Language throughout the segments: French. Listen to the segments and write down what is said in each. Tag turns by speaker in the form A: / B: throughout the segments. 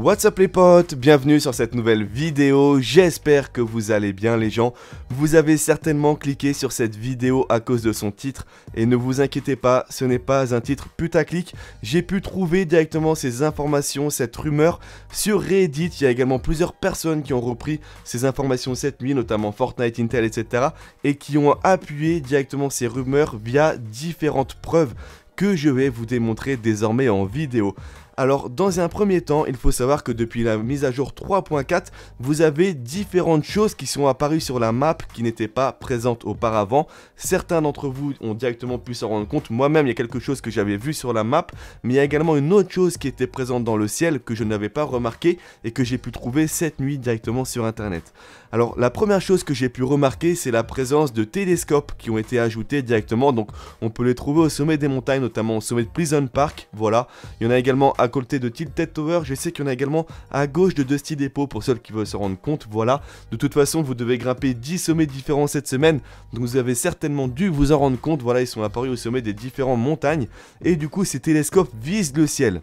A: What's up les potes, bienvenue sur cette nouvelle vidéo, j'espère que vous allez bien les gens. Vous avez certainement cliqué sur cette vidéo à cause de son titre, et ne vous inquiétez pas, ce n'est pas un titre putaclic, j'ai pu trouver directement ces informations, cette rumeur sur Reddit, il y a également plusieurs personnes qui ont repris ces informations cette nuit, notamment Fortnite, Intel, etc. Et qui ont appuyé directement ces rumeurs via différentes preuves que je vais vous démontrer désormais en vidéo. Alors dans un premier temps, il faut savoir que depuis la mise à jour 3.4, vous avez différentes choses qui sont apparues sur la map qui n'étaient pas présentes auparavant. Certains d'entre vous ont directement pu s'en rendre compte. Moi-même, il y a quelque chose que j'avais vu sur la map, mais il y a également une autre chose qui était présente dans le ciel que je n'avais pas remarqué et que j'ai pu trouver cette nuit directement sur internet. Alors la première chose que j'ai pu remarquer, c'est la présence de télescopes qui ont été ajoutés directement. Donc on peut les trouver au sommet des montagnes, notamment au sommet de Prison Park. Voilà, il y en a également à à côté de Tilted Tower. Je sais qu'il y en a également à gauche de Dusty Depot pour ceux qui veulent se rendre compte. Voilà, de toute façon, vous devez grimper 10 sommets différents cette semaine, donc vous avez certainement dû vous en rendre compte. Voilà, ils sont apparus au sommet des différentes montagnes et du coup, ces télescopes visent le ciel.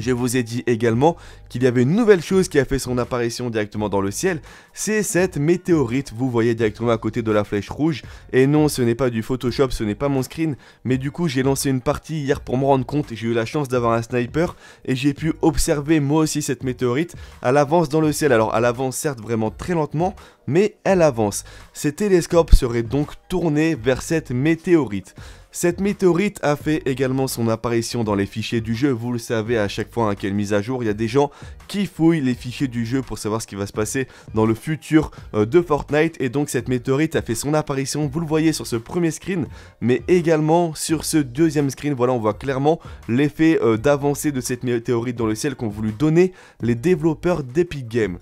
A: Je vous ai dit également qu'il y avait une nouvelle chose qui a fait son apparition directement dans le ciel, c'est cette météorite, vous voyez directement à côté de la flèche rouge, et non ce n'est pas du Photoshop, ce n'est pas mon screen, mais du coup j'ai lancé une partie hier pour me rendre compte, j'ai eu la chance d'avoir un sniper, et j'ai pu observer moi aussi cette météorite, à l'avance dans le ciel, alors à l'avance certes vraiment très lentement, mais elle avance. Ces télescopes seraient donc tournés vers cette météorite. Cette météorite a fait également son apparition dans les fichiers du jeu, vous le savez à chaque fois à hein, quelle mise à jour, il y a des gens qui fouillent les fichiers du jeu pour savoir ce qui va se passer dans le futur euh, de Fortnite et donc cette météorite a fait son apparition, vous le voyez sur ce premier screen mais également sur ce deuxième screen, voilà on voit clairement l'effet euh, d'avancée de cette météorite dans le ciel qu'ont voulu donner les développeurs d'Epic Games.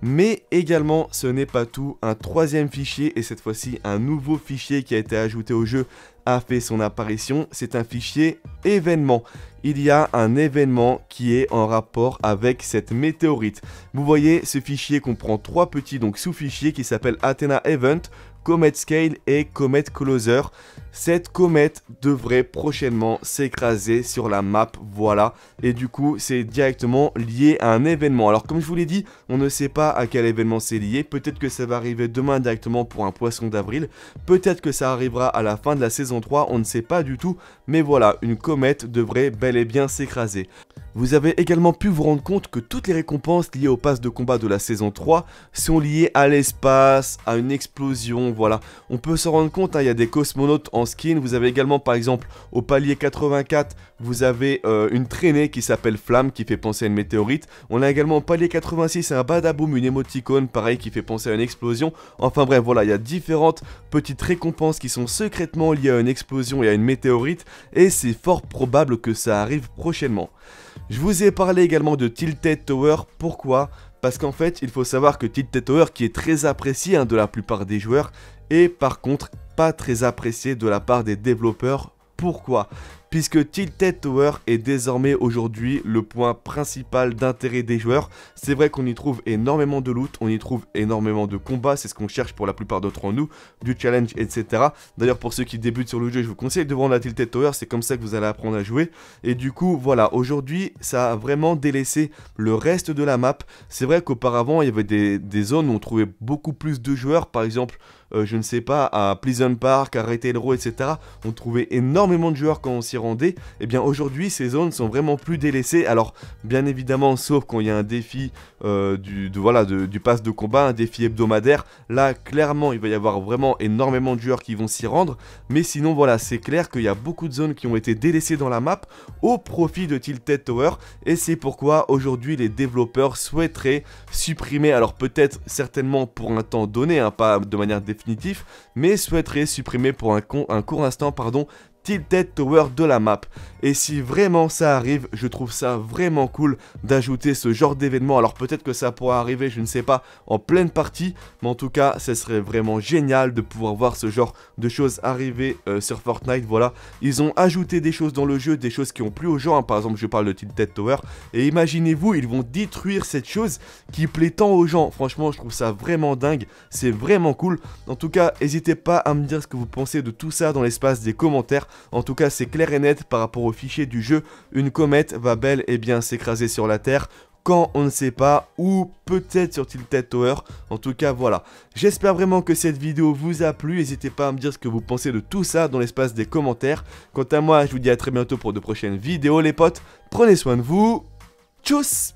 A: Mais également, ce n'est pas tout, un troisième fichier et cette fois-ci un nouveau fichier qui a été ajouté au jeu a fait son apparition, c'est un fichier événement. Il y a un événement qui est en rapport avec cette météorite. Vous voyez, ce fichier comprend trois petits donc sous-fichiers qui s'appellent Athena Event, Comet Scale et Comet Closer. Cette comète devrait prochainement s'écraser sur la map, voilà. Et du coup, c'est directement lié à un événement. Alors comme je vous l'ai dit, on ne sait pas à quel événement c'est lié. Peut-être que ça va arriver demain directement pour un poisson d'avril. Peut-être que ça arrivera à la fin de la saison 3, on ne sait pas du tout. Mais voilà, une comète devrait bel et bien s'écraser. Vous avez également pu vous rendre compte que toutes les récompenses liées au pass de combat de la saison 3 sont liées à l'espace, à une explosion, voilà. On peut s'en rendre compte, hein, il y a des cosmonautes en skin, vous avez également par exemple au palier 84, vous avez euh, une traînée qui s'appelle Flamme qui fait penser à une météorite. On a également au palier 86 un badaboom, une émoticône pareil qui fait penser à une explosion. Enfin bref, voilà, il y a différentes petites récompenses qui sont secrètement liées à une explosion et à une météorite et c'est fort probable que ça arrive prochainement. Je vous ai parlé également de Tilted Tower, pourquoi Parce qu'en fait, il faut savoir que Tilted Tower, qui est très apprécié hein, de la plupart des joueurs, est par contre pas très apprécié de la part des développeurs. Pourquoi puisque Tilted Tower est désormais aujourd'hui le point principal d'intérêt des joueurs. C'est vrai qu'on y trouve énormément de loot, on y trouve énormément de combats, c'est ce qu'on cherche pour la plupart d'entre nous, du challenge, etc. D'ailleurs pour ceux qui débutent sur le jeu, je vous conseille de vendre la Tilted Tower, c'est comme ça que vous allez apprendre à jouer. Et du coup, voilà, aujourd'hui, ça a vraiment délaissé le reste de la map. C'est vrai qu'auparavant, il y avait des, zones où on trouvait beaucoup plus de joueurs, par exemple... Euh, je ne sais pas, à Pleasant Park, à Retail Row, etc. On trouvait énormément de joueurs quand on s'y et eh bien aujourd'hui ces zones sont vraiment plus délaissées. Alors bien évidemment, sauf quand il y a un défi euh, du, de, voilà, du pass de combat, un défi hebdomadaire, là clairement il va y avoir vraiment énormément de joueurs qui vont s'y rendre. Mais sinon voilà, c'est clair qu'il y a beaucoup de zones qui ont été délaissées dans la map au profit de Tilted Tower. Et c'est pourquoi aujourd'hui les développeurs souhaiteraient supprimer, alors peut-être certainement pour un temps donné, hein, pas de manière définitive, mais souhaiteraient supprimer pour un, un court instant pardon, Tilted Tower de la map. Et si vraiment ça arrive, je trouve ça vraiment cool d'ajouter ce genre d'événement. Alors peut-être que ça pourra arriver, je ne sais pas, en pleine partie, mais en tout cas, ce serait vraiment génial de pouvoir voir ce genre de choses arriver euh, sur Fortnite. Voilà, ils ont ajouté des choses dans le jeu, des choses qui ont plu aux gens. Hein. Par exemple, je parle de Tilted Tower. Et imaginez-vous, ils vont détruire cette chose qui plaît tant aux gens. Franchement, je trouve ça vraiment dingue. C'est vraiment cool. En tout cas, n'hésitez pas à me dire ce que vous pensez de tout ça dans l'espace des commentaires. En tout cas, c'est clair et net par rapport au fichier du jeu. Une comète va bel et bien s'écraser sur la Terre quand on ne sait pas, ou peut-être sur Tilted Tower, en tout cas voilà. J'espère vraiment que cette vidéo vous a plu, n'hésitez pas à me dire ce que vous pensez de tout ça dans l'espace des commentaires. Quant à moi, je vous dis à très bientôt pour de prochaines vidéos les potes, prenez soin de vous, tchuss